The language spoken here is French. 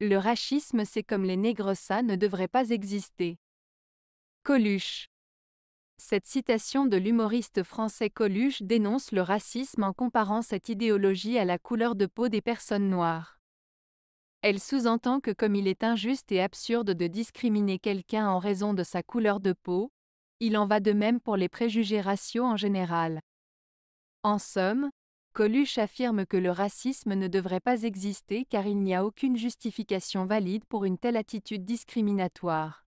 Le racisme c'est comme les ça ne devrait pas exister. Coluche. Cette citation de l'humoriste français Coluche dénonce le racisme en comparant cette idéologie à la couleur de peau des personnes noires. Elle sous-entend que comme il est injuste et absurde de discriminer quelqu'un en raison de sa couleur de peau, il en va de même pour les préjugés raciaux en général. En somme, Coluche affirme que le racisme ne devrait pas exister car il n'y a aucune justification valide pour une telle attitude discriminatoire.